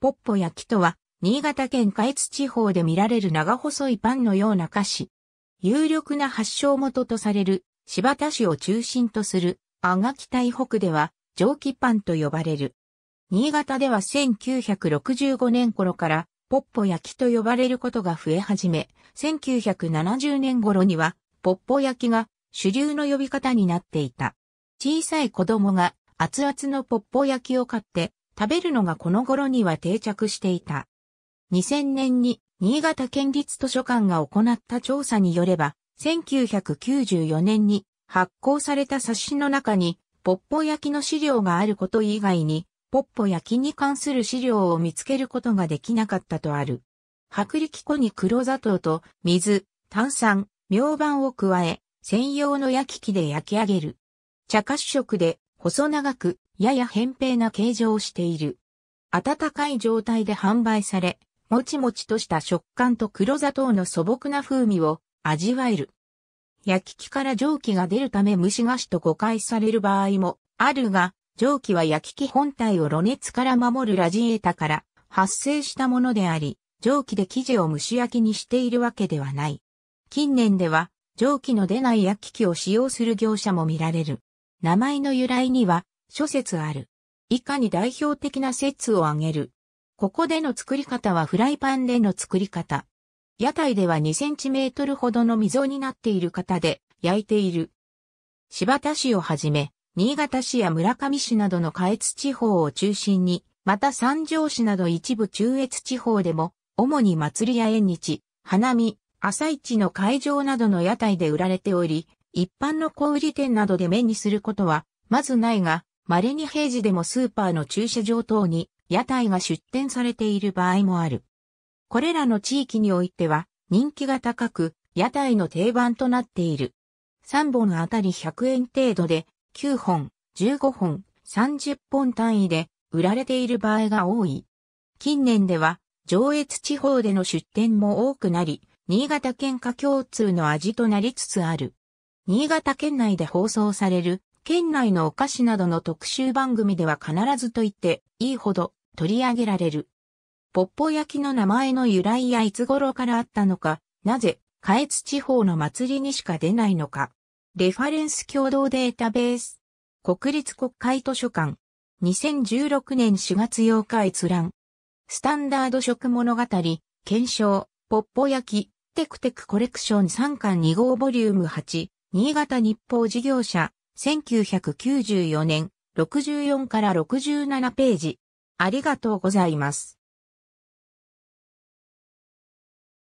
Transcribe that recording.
ポッポ焼きとは、新潟県下越地方で見られる長細いパンのような菓子。有力な発祥元とされる、柴田市を中心とする、あがき台北では、蒸気パンと呼ばれる。新潟では1965年頃から、ポッポ焼きと呼ばれることが増え始め、1970年頃には、ポッポ焼きが主流の呼び方になっていた。小さい子供が熱々のポッポ焼きを買って食べるのがこの頃には定着していた。2000年に新潟県立図書館が行った調査によれば、1994年に発行された冊子の中に、ポッポ焼きの資料があること以外に、ポッポ焼きに関する資料を見つけることができなかったとある。薄力粉に黒砂糖と水、炭酸、明板を加え、専用の焼き器で焼き上げる。茶褐色で細長く、やや扁平な形状をしている。温かい状態で販売され、もちもちとした食感と黒砂糖の素朴な風味を味わえる。焼き器から蒸気が出るため蒸し菓子と誤解される場合もあるが、蒸気は焼き器本体を露熱から守るラジエータから発生したものであり、蒸気で生地を蒸し焼きにしているわけではない。近年では蒸気の出ない焼き器を使用する業者も見られる。名前の由来には諸説ある。以下に代表的な説を挙げる。ここでの作り方はフライパンでの作り方。屋台では2トルほどの溝になっている型で焼いている。柴田市をはじめ、新潟市や村上市などの下越地方を中心に、また三条市など一部中越地方でも、主に祭りや縁日、花見、朝市の会場などの屋台で売られており、一般の小売店などで目にすることは、まずないが、稀に平時でもスーパーの駐車場等に屋台が出店されている場合もある。これらの地域においては、人気が高く、屋台の定番となっている。3本あたり100円程度で、9本、15本、30本単位で売られている場合が多い。近年では、上越地方での出店も多くなり、新潟県下共通の味となりつつある。新潟県内で放送される、県内のお菓子などの特集番組では必ずと言っていいほど取り上げられる。ポッポ焼きの名前の由来やいつ頃からあったのか、なぜ、下越地方の祭りにしか出ないのか。レファレンス共同データベース。国立国会図書館。2016年4月8日閲覧。スタンダード食物語、検証、ポッポ焼き、テクテクコレクション3巻2号ボリューム8、新潟日報事業者、1994年、64から67ページ。ありがとうございます。